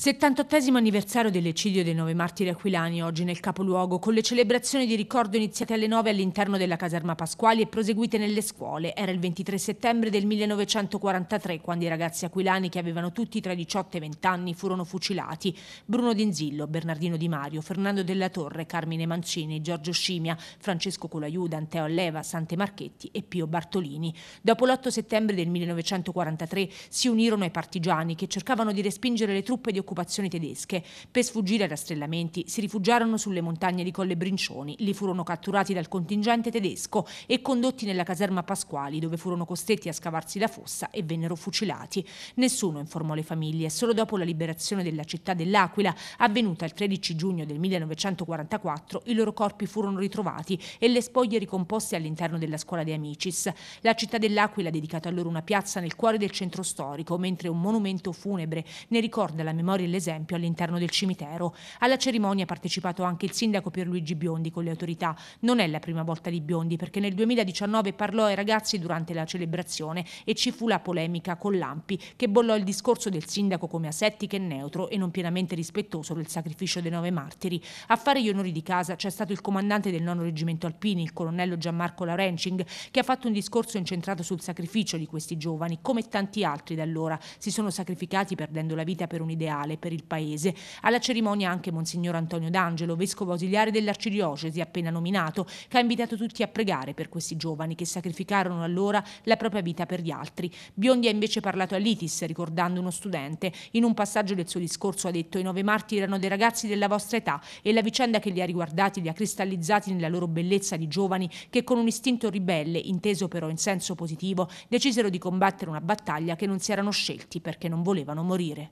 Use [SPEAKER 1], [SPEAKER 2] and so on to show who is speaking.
[SPEAKER 1] 78 anniversario dell'eccidio dei nove martiri aquilani oggi nel capoluogo, con le celebrazioni di ricordo iniziate alle 9 all'interno della caserma Pasquali e proseguite nelle scuole. Era il 23 settembre del 1943 quando i ragazzi aquilani che avevano tutti tra i 18 e i 20 anni furono fucilati. Bruno D'Inzillo, Bernardino Di Mario, Fernando Della Torre, Carmine Mancini, Giorgio Scimia, Francesco Colaiuda, Anteo Alleva, Sante Marchetti e Pio Bartolini. Dopo l'8 settembre del 1943 si unirono ai partigiani che cercavano di respingere le truppe di occupazione occupazioni tedesche. Per sfuggire ai rastrellamenti si rifugiarono sulle montagne di Colle Brincioni, li furono catturati dal contingente tedesco e condotti nella caserma Pasquali dove furono costretti a scavarsi la fossa e vennero fucilati. Nessuno informò le famiglie, solo dopo la liberazione della città dell'Aquila, avvenuta il 13 giugno del 1944, i loro corpi furono ritrovati e le spoglie ricomposte all'interno della scuola dei Amicis. La città dell'Aquila ha dedicato a loro una piazza nel cuore del centro storico, mentre un monumento funebre ne ricorda la memoria Mori l'esempio all'interno del cimitero. Alla cerimonia ha partecipato anche il sindaco Pierluigi Biondi con le autorità. Non è la prima volta di Biondi perché nel 2019 parlò ai ragazzi durante la celebrazione e ci fu la polemica con Lampi che bollò il discorso del sindaco come asettico e neutro e non pienamente rispettoso del sacrificio dei nove martiri. A fare gli onori di casa c'è stato il comandante del nono reggimento alpini, il colonnello Gianmarco Laurencing, che ha fatto un discorso incentrato sul sacrificio di questi giovani, come tanti altri da allora si sono sacrificati perdendo la vita per un ideale capitale per il paese. Alla cerimonia anche Monsignor Antonio D'Angelo, vescovo ausiliare dell'arcidiocesi appena nominato, che ha invitato tutti a pregare per questi giovani che sacrificarono allora la propria vita per gli altri. Biondi ha invece parlato a Litis, ricordando uno studente. In un passaggio del suo discorso ha detto i nove martiri erano dei ragazzi della vostra età e la vicenda che li ha riguardati li ha cristallizzati nella loro bellezza di giovani che con un istinto ribelle, inteso però in senso positivo, decisero di combattere una battaglia che non si erano scelti perché non volevano morire.